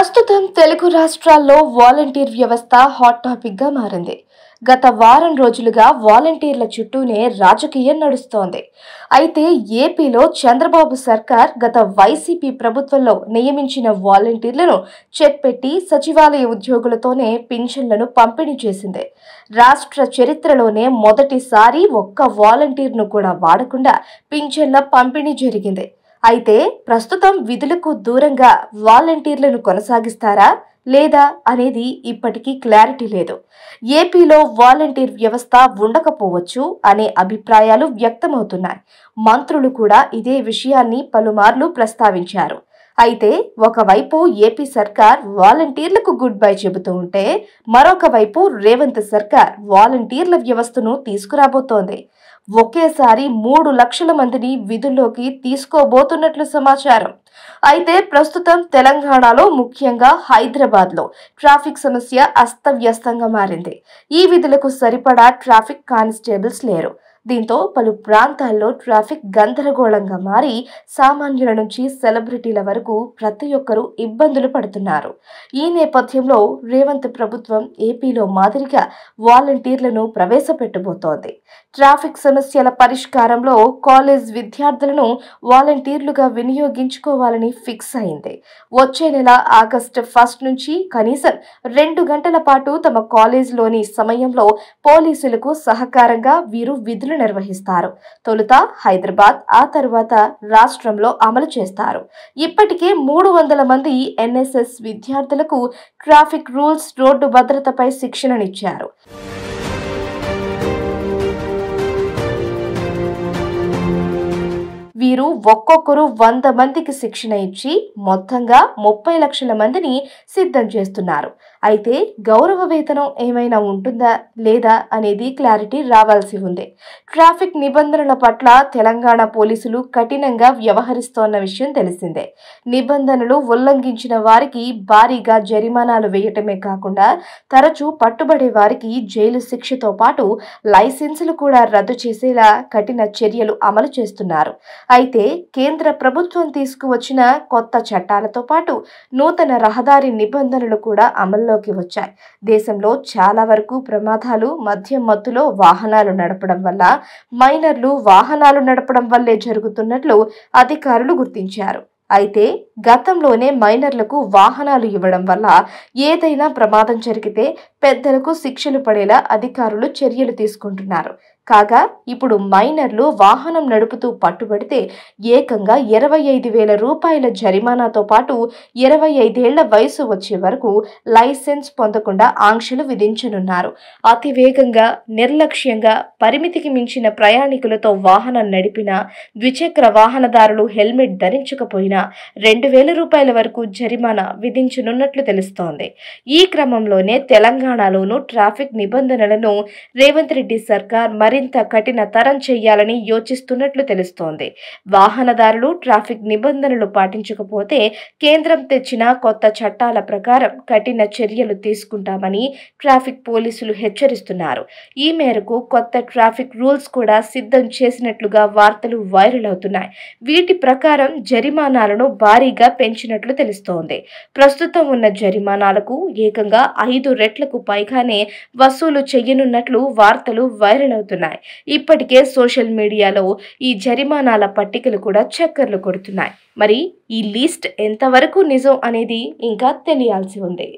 ప్రస్తుతం తెలుగు రాష్ట్రాల్లో వాలంటీర్ వ్యవస్థ హాట్ టాపిక్గా మారింది గత వారం రోజులుగా వాలంటీర్ల చుట్టూనే రాజకీయం నడుస్తోంది అయితే ఏపీలో చంద్రబాబు సర్కార్ గత వైసీపీ ప్రభుత్వంలో నియమించిన వాలంటీర్లను పెట్టి సచివాలయ ఉద్యోగులతోనే పింఛన్లను పంపిణీ చేసింది రాష్ట్ర చరిత్రలోనే మొదటిసారి ఒక్క వాలంటీర్ను కూడా వాడకుండా పింఛన్ల పంపిణీ జరిగింది అయితే ప్రస్తుతం విధులకు దూరంగా వాలంటీర్లను కొనసాగిస్తారా లేదా అనేది ఇప్పటికీ క్లారిటీ లేదు ఏపీలో వాలంటీర్ వ్యవస్థ ఉండకపోవచ్చు అనే అభిప్రాయాలు వ్యక్తమవుతున్నాయి మంత్రులు కూడా ఇదే విషయాన్ని పలుమార్లు ప్రస్తావించారు అయితే ఒకవైపు ఏపీ సర్కార్ వాలంటీర్లకు గుడ్ బై చెబుతూ ఉంటే మరొక వైపు రేవంత్ సర్కార్ వాలంటీర్ల వ్యవస్థను తీసుకురాబోతోంది ఒకేసారి మూడు లక్షల మందిని విధుల్లోకి తీసుకోబోతున్నట్లు సమాచారం అయితే ప్రస్తుతం తెలంగాణలో ముఖ్యంగా హైదరాబాద్లో ట్రాఫిక్ సమస్య అస్తవ్యస్తంగా మారింది ఈ విధులకు సరిపడా ట్రాఫిక్ కానిస్టేబుల్స్ లేరు దీంతో పలు ప్రాంతాల్లో ట్రాఫిక్ గందరగోళంగా మారి సామాన్యుల నుంచి సెలబ్రిటీల వరకు ప్రతి ఒక్కరూ ఇబ్బందులు పడుతున్నారు ఈ నేపథ్యంలో రేవంత్ ప్రభుత్వం ఏపీలో మాదిరిగా వాలంటీర్లను ప్రవేశపెట్టబోతోంది ట్రాఫిక్ సమస్యల పరిష్కారంలో కాలేజ్ విద్యార్థులను వాలంటీర్లుగా వినియోగించుకోవాలని ఫిక్స్ అయింది వచ్చే నెల ఆగస్టు ఫస్ట్ నుంచి కనీసం రెండు గంటల పాటు తమ కాలేజీలోని సమయంలో పోలీసులకు సహకారంగా వీరు విధులు పరీక్షలు నిర్వహిస్తారు తొలుత హైదరాబాద్ ఆ తర్వాత రాష్ట్రంలో అమలు చేస్తారు ఇప్పటికే మూడు వందల మంది ఎన్ఎస్ఎస్ విద్యార్థులకు ట్రాఫిక్ రూల్స్ రోడ్డు భద్రతపై శిక్షణనిచ్చారు వీరు ఒక్కొక్కరు వంద మందికి శిక్షణ ఇచ్చి మొత్తంగా ముప్పై లక్షల మందిని సిద్ధం చేస్తున్నారు అయితే గౌరవ వేతనం ఏమైనా ఉంటుందా లేదా అనేది క్లారిటీ రావాల్సి ఉంది ట్రాఫిక్ నిబంధనల పట్ల తెలంగాణ పోలీసులు కఠినంగా వ్యవహరిస్తోన్న విషయం తెలిసిందే నిబంధనలు ఉల్లంఘించిన వారికి భారీగా జరిమానాలు వేయటమే కాకుండా తరచూ పట్టుబడే వారికి జైలు శిక్షతో పాటు లైసెన్సులు కూడా రద్దు చేసేలా కఠిన చర్యలు అమలు చేస్తున్నారు అయితే కేంద్ర ప్రభుత్వం తీసుకువచ్చిన కొత్త చట్టాలతో పాటు నూతన రహదారి నిబంధనలు కూడా అమల్లోకి వచ్చాయి దేశంలో చాలా వరకు ప్రమాదాలు మద్యం మత్తులో వాహనాలు నడపడం వల్ల మైనర్లు వాహనాలు నడపడం వల్లే జరుగుతున్నట్లు అధికారులు గుర్తించారు అయితే గతంలోనే మైనర్లకు వాహనాలు ఇవ్వడం వల్ల ఏదైనా ప్రమాదం జరిగితే పెద్దలకు శిక్షలు పడేలా అధికారులు చర్యలు తీసుకుంటున్నారు కాగా ఇప్పుడు మైనర్లు వాహనం నడుపుతూ పట్టుబడితే ఏకంగా ఇరవై ఐదు వేల రూపాయల జరిమానాతో పాటు ఇరవై ఐదేళ్ల వయసు వచ్చే వరకు లైసెన్స్ పొందకుండా ఆంక్షలు విధించనున్నారు అతివేగంగా నిర్లక్ష్యంగా పరిమితికి మించిన ప్రయాణికులతో వాహనం నడిపినా ద్విచక్ర వాహనదారులు హెల్మెట్ ధరించకపోయినా రెండు వేల రూపాయల వరకు జరిమానా విధించనున్నట్లు తెలుస్తోంది ఈ క్రమంలోనే తెలంగాణలోనూ ట్రాఫిక్ నిబంధనలను రేవంత్ రెడ్డి సర్కార్ మరి మరింత కఠినతరం చేయాలని యోచిస్తున్నట్లు తెలుస్తోంది వాహనదారులు ట్రాఫిక్ నిబంధనలు పాటించకపోతే కేంద్రం తెచ్చిన కొత్త చట్టాల ప్రకారం కఠిన చర్యలు తీసుకుంటామని ట్రాఫిక్ పోలీసులు హెచ్చరిస్తున్నారు ఈ మేరకు కొత్త ట్రాఫిక్ రూల్స్ కూడా సిద్ధం చేసినట్లుగా వార్తలు వైరల్ అవుతున్నాయి వీటి ప్రకారం జరిమానాలను భారీగా పెంచినట్లు తెలుస్తోంది ప్రస్తుతం ఉన్న జరిమానాలకు ఏకంగా ఐదు రెట్లకు పైగానే వసూలు చేయనున్నట్లు వార్తలు వైరల్ అవుతున్నాయి చేస్తున్నాయి ఇప్పటికే సోషల్ మీడియాలో ఈ జరిమానాల పట్టికలు కూడా చక్కర్లు కొడుతున్నాయి మరి ఈ లిస్ట్ ఎంతవరకు నిజం అనేది ఇంకా తెలియాల్సి ఉంది